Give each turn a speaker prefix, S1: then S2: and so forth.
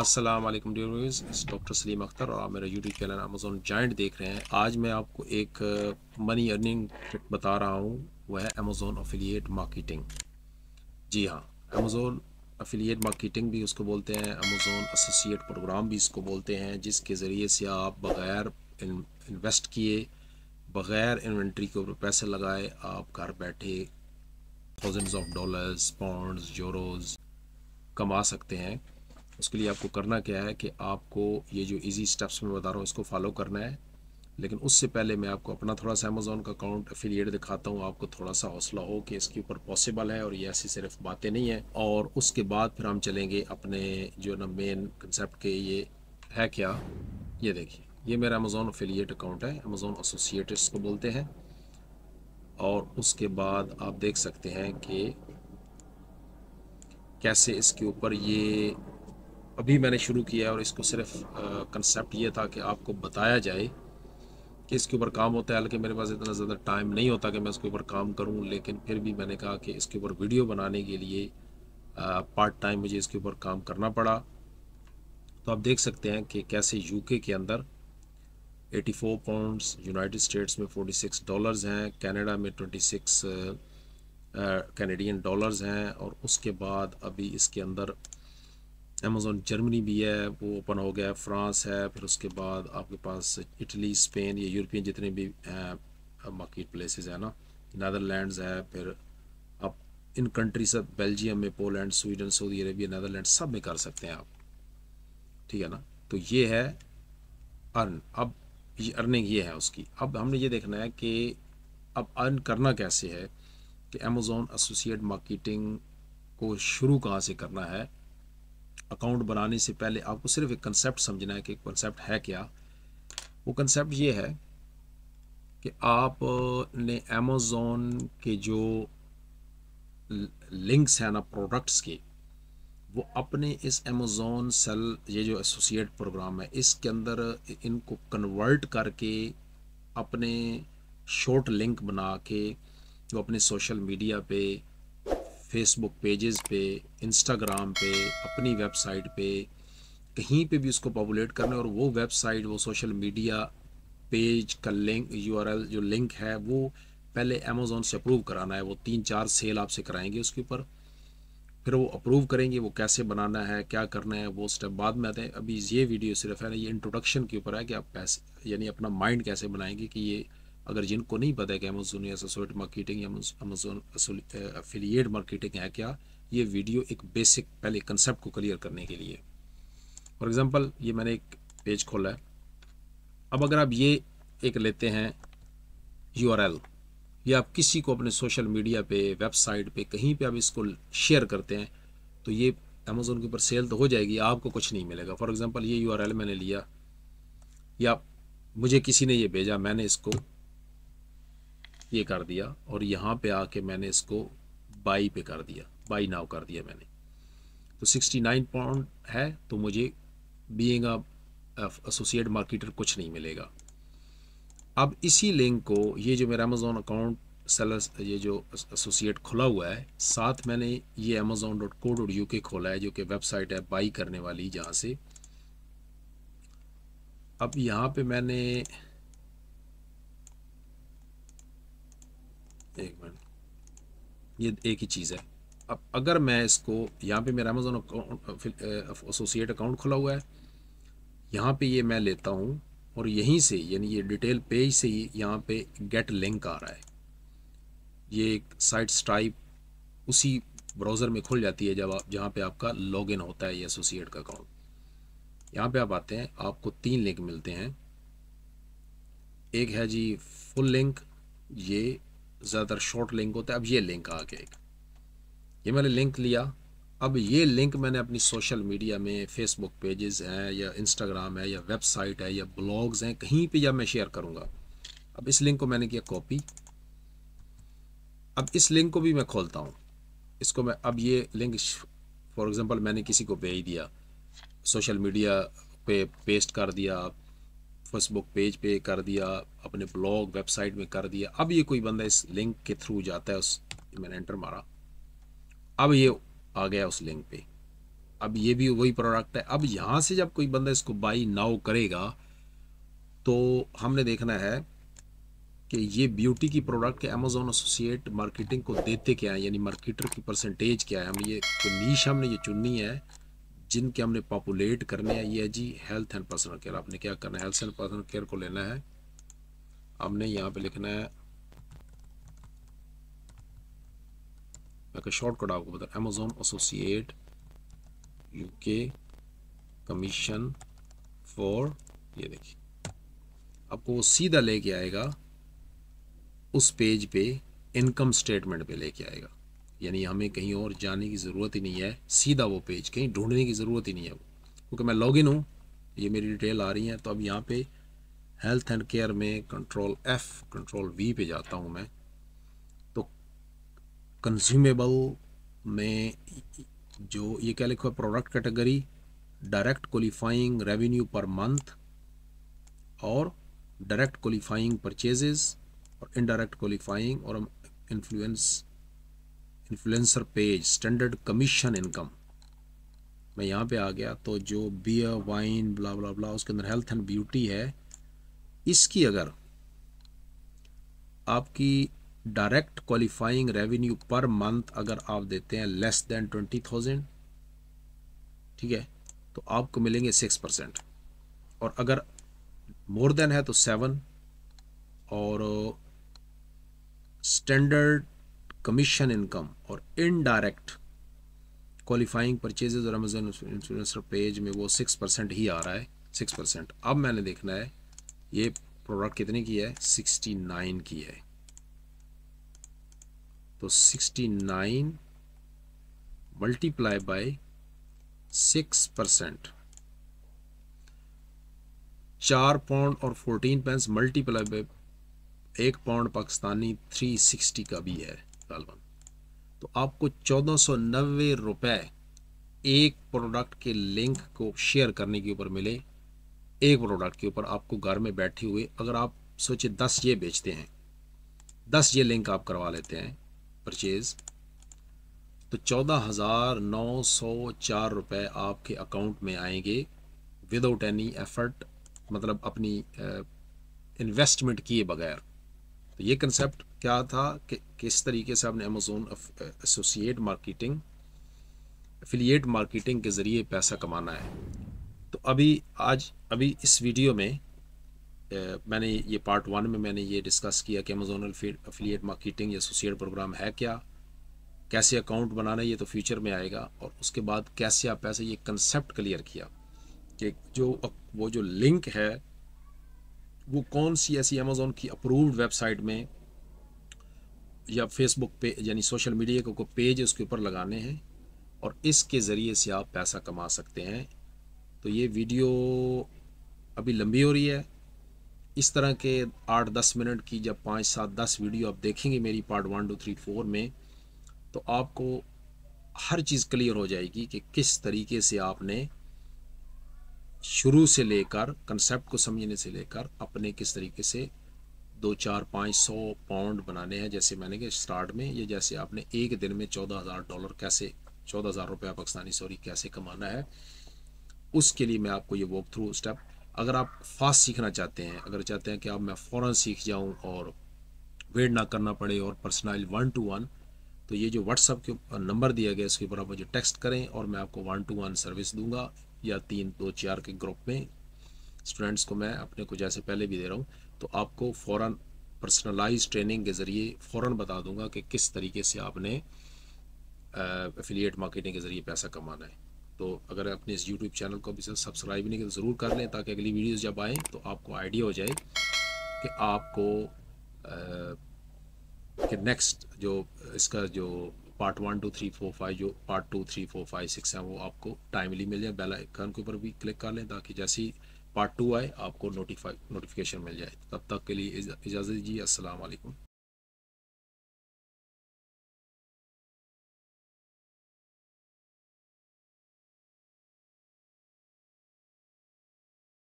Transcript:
S1: अस्सलाम वालेकुम dear viewers doctor Saleem Akhtar और आप मेरा यूट्यूब चैनल अमेजोन जाइंट देख रहे हैं आज मैं आपको एक मनी अर्निंग ट्रिक बता रहा हूँ वह है अमेजोन अफिलिएट मार्केटिंग जी हाँ अमेजोन अफिलिएट मार्केटिंग भी उसको बोलते हैं अमेजोन एसोसिएट प्रोग्राम भी इसको बोलते हैं जिसके ज़रिए से आप बग़ैर इन्वेस्ट किए बग़ैर इन्वेंट्री के ऊपर पैसे लगाए आप घर बैठे thousands of dollars pounds euros कमा सकते हैं उसके लिए आपको करना क्या है कि आपको ये जो इजी स्टेप्स मैं बता रहा हूँ इसको फॉलो करना है लेकिन उससे पहले मैं आपको अपना थोड़ा सा अमेज़ोन का अकाउंट अफिलियट दिखाता हूँ आपको थोड़ा सा हौसला हो कि इसके ऊपर पॉसिबल है और ये ऐसी सिर्फ बातें नहीं हैं और उसके बाद फिर हम चलेंगे अपने जो ना मेन कंसेप्ट के ये है क्या ये देखिए ये मेरा अमेज़ोन अफिलियट अकाउंट है अमेज़ोन एसोसिएट्स को बोलते हैं और उसके बाद आप देख सकते हैं कि कैसे इसके ऊपर ये अभी मैंने शुरू किया है और इसको सिर्फ कंसेप्ट ये था कि आपको बताया जाए कि इसके ऊपर काम होता है हालांकि मेरे पास इतना ज़्यादा टाइम नहीं होता कि मैं इसके ऊपर काम करूँ लेकिन फिर भी मैंने कहा कि इसके ऊपर वीडियो बनाने के लिए पार्ट टाइम मुझे इसके ऊपर काम करना पड़ा तो आप देख सकते हैं कि कैसे यूके के अंदर 84 पाउंड्स यूनाइटेड स्टेट्स में 46 डॉलर्स हैं कनाडा में 26 कैनेडियन डॉलर्स हैं और उसके बाद अभी इसके अंदर अमेज़ोन जर्मनी भी है वो ओपन हो गया फ्रांस है फिर उसके बाद आपके पास इटली स्पेन या यूरोपियन जितने भी मार्केट प्लेसेस है ना नदरलैंड है फिर आप इन कंट्री सब बेल्जियम में Poland Sweden Saudi Arabia Netherland सब में कर सकते हैं आप ठीक है ना तो ये है अर्न अब ये अर्निंग ये है उसकी अब हमने ये देखना है कि अब अर्न करना कैसे है कि अमेज़ोन एसोसिएट मार्केटिंग को शुरू कहाँ से करना है अकाउंट बनाने से पहले आपको सिर्फ एक कंसेप्ट समझना है कि कंसेप्ट है क्या वो कंसेप्ट ये है कि आपने अमेज़ोन के जो लिंक्स हैं ना प्रोडक्ट्स के वो अपने इस अमेज़ोन सेल ये जो एसोसिएट प्रोग्राम है इसके अंदर इनको कन्वर्ट करके अपने शॉर्ट लिंक बना के जो अपने सोशल मीडिया पे फेसबुक पेजेस पे इंस्टाग्राम पे अपनी वेबसाइट पे कहीं पे भी उसको पॉपुलेट करना और वो वेबसाइट वो सोशल मीडिया पेज का लिंक यू जो लिंक है वो पहले अमेजोन से अप्रूव कराना है वो तीन चार सेल आपसे कराएंगे उसके ऊपर फिर वो अप्रूव करेंगे वो कैसे बनाना है क्या करना है वो स्टेप बाद में आते हैं अभी ये वीडियो सिर्फ है ना ये इंट्रोडक्शन के ऊपर है कि आप कैसे यानी अपना माइंड कैसे बनाएंगे कि ये अगर जिनको नहीं पता है कि अमेजोन एसोसिएट मार्केटिंग या अमेजोन अफिलिएट मार्केटिंग है क्या ये वीडियो एक बेसिक पहले कंसेप्ट को क्लियर करने के लिए फॉर एग्जांपल ये मैंने एक पेज खोला है अब अगर आप ये एक लेते हैं यू या आप किसी को अपने सोशल मीडिया पे वेबसाइट पे कहीं पे आप इसको शेयर करते हैं तो ये अमेजोन के ऊपर सेल तो हो जाएगी आपको कुछ नहीं मिलेगा फॉर एग्जाम्पल ये यू मैंने लिया या मुझे किसी ने ये भेजा मैंने इसको ये कर दिया और यहाँ पे आके मैंने इसको बाई पे कर दिया बाई नाव कर दिया मैंने तो 69 पाउंड है तो मुझे बीइंग अ एसोसिएट मार्केटर कुछ नहीं मिलेगा अब इसी लिंक को ये जो मेरा अमेज़ोन अकाउंट सेलर ये जो एसोसिएट खुला हुआ है साथ मैंने ये Amazon dot co dot U K खोला है जो कि वेबसाइट है बाई करने वाली जहाँ से अब यहाँ पे मैंने एक मिनट ये एक ही चीज़ है अब अगर मैं इसको यहाँ पे मेरा अमेजोन अकाउंट एसोसिएट अकाउंट खुला हुआ है यहाँ पे ये मैं लेता हूँ और यहीं से यानी ये डिटेल पेज से ही यहाँ पे गेट लिंक आ रहा है ये एक साइट स्ट्राइप उसी ब्राउज़र में खुल जाती है जब आप जहाँ पर आपका लॉगिन होता है ये एसोसिएट का अकाउंट यहाँ पे आप आते हैं आपको तीन लिंक मिलते हैं एक है जी फुल लिंक ये ज़्यादातर शॉर्ट लिंक होता है अब ये लिंक आ गया ये मैंने लिंक लिया अब ये लिंक मैंने अपनी सोशल मीडिया में फेसबुक पेजेस हैं या इंस्टाग्राम है या वेबसाइट है या ब्लॉग्स हैं कहीं पे या मैं शेयर करूंगा अब इस लिंक को मैंने किया कॉपी अब इस लिंक को भी मैं खोलता हूँ इसको मैं अब ये लिंक फॉर एग्ज़ाम्पल मैंने किसी को भेज दिया सोशल मीडिया पे पेस्ट कर दिया फेसबुक पेज पे कर दिया अपने ब्लॉग वेबसाइट में कर दिया अब ये कोई बंदा इस लिंक के थ्रू जाता है उस मैंने एंटर मारा अब ये आ गया उस लिंक पे अब ये भी वही प्रोडक्ट है अब यहाँ से जब कोई बंदा इसको बाई नाउ करेगा तो हमने देखना है कि ये ब्यूटी की प्रोडक्ट के अमेजोन एसोसिएट मार्केटिंग को देते क्या है यानी मार्केटर की परसेंटेज क्या है हम ये नीच हमने ये चुननी है जिनके हमने पॉपुलेट करने हैं ये है जी हेल्थ एंड पर्सनल केयर आपने क्या करना है हेल्थ एंड पर्सनल केयर को लेना है हमने यहाँ पे लिखना है मैं शॉर्टकट आपको बता Amazon associate UK commission for ये देखिए आपको वो सीधा लेके आएगा उस पेज पे इनकम स्टेटमेंट पे लेके आएगा यानी हमें कहीं और जाने की ज़रूरत ही नहीं है सीधा वो पेज कहीं ढूंढने की ज़रूरत ही नहीं है क्योंकि मैं लॉगिन हूँ ये मेरी डिटेल आ रही है तो अब यहाँ पे हेल्थ एंड केयर में कंट्रोल एफ़ कंट्रोल वी पे जाता हूँ मैं तो कंज्यूमेबल में जो ये क्या लिखा है product category direct qualifying revenue per month और डायरेक्ट क्वालिफाइंग परचेजेस और इनडायरेक्ट क्वालिफाइंग और influence influencer page standard commission income मैं यहाँ पे आ गया तो जो बियर वाइन ब्ला ब्ला ब्ला उसके अंदर हेल्थ एंड ब्यूटी है इसकी अगर आपकी direct qualifying revenue per month अगर आप देते हैं लेस देन ट्वेंटी थाउजेंड ठीक है तो आपको मिलेंगे सिक्स परसेंट और अगर मोर देन है तो सेवन और स्टैंडर्ड कमीशन इनकम और इनडायरेक्ट क्वालिफाइंग परचेजेज और अमेजोन इंश्योरेंस पेज में वो सिक्स परसेंट ही आ रहा है सिक्स परसेंट अब मैंने देखना है ये प्रोडक्ट कितने की है सिक्सटी नाइन की है तो sixty nine multiply by six percent चार पाउंड और फोर्टीन पेंस मल्टीप्लाई बाय एक पाउंड पाकिस्तानी थ्री सिक्सटी का भी है तालिबान तो आपको चौदह सौ नब्बे रुपए एक प्रोडक्ट के लिंक को शेयर करने के ऊपर मिले एक प्रोडक्ट के ऊपर आपको घर में बैठे हुए अगर आप सोचे दस ये बेचते हैं दस ये लिंक आप करवा लेते हैं परचेज तो चौदह हज़ार नौ सौ चार रुपए आपके अकाउंट में आएंगे विदाउट एनी एफर्ट मतलब अपनी इन्वेस्टमेंट किए बगैर तो ये कंसेप्ट क्या था कि किस तरीके से आपने Amazon associate marketing affiliate marketing के ज़रिए पैसा कमाना है तो अभी आज अभी इस वीडियो में ए, मैंने ये पार्ट वन में मैंने ये डिस्कस किया कि अमेजोन एफिलिएट मार्केटिंग या एसोसिएट प्रोग्राम है क्या कैसे अकाउंट बनाना ये तो फ्यूचर में आएगा और उसके बाद कैसे आप पैसे ये कंसेप्ट क्लियर किया कि जो वो जो लिंक है वो कौन सी ऐसी अमेज़ोन की अप्रूव्ड वेबसाइट में या फेसबुक पे यानी सोशल मीडिया को, को पेज उसके ऊपर लगाने हैं और इसके ज़रिए से आप पैसा कमा सकते हैं तो ये वीडियो अभी लंबी हो रही है इस तरह के आठ दस मिनट की जब पाँच सात दस वीडियो आप देखेंगे मेरी part one two three four में तो आपको हर चीज़ क्लियर हो जाएगी कि किस तरीके से आपने शुरू से लेकर कंसेप्ट को समझने से लेकर अपने किस तरीके से दो चार पाँच सौ पाउंड बनाने हैं जैसे मैंने कहा स्टार्ट में ये जैसे आपने एक दिन में चौदह हज़ार डॉलर कैसे चौदह हज़ार रुपया पाकिस्तानी सॉरी कैसे कमाना है उसके लिए मैं आपको ये वॉक थ्रू स्टेप अगर आप फास्ट सीखना चाहते हैं अगर चाहते हैं कि आप मैं फ़ौर सीख जाऊँ और वेट ना करना पड़े और पर्सनल वन टू वन तो ये जो व्हाट्सअप के नंबर दिया गया उसके ऊपर आप मुझे टेक्स्ट करें और मैं आपको वन टू वन सर्विस दूंगा या तीन दो चार के ग्रुप में स्टूडेंट्स को मैं अपने को जैसे पहले भी दे रहा हूँ तो आपको फ़ौर पर्सनलाइज ट्रेनिंग के ज़रिए फ़ौर बता दूंगा कि किस तरीके से आपने एफिलिएट मार्केटिंग के ज़रिए पैसा कमाना है तो अगर अपने इस यूट्यूब चैनल को अभी सब्सक्राइब नहीं किया तो ज़रूर कर लें ताकि अगली वीडियोस जब आएँ तो आपको आइडिया हो जाए कि आपको कि नेक्स्ट जो इसका जो part one two three four five जो part two three four five six है वो आपको टाइमली मिल जाए बेल आइकन के ऊपर भी क्लिक कर लें ताकि जैसी पार्ट टू आए आपको नोटिफाई नोटिफिकेशन मिल जाए तब तक के लिए इजाज़त दीजिए असलकम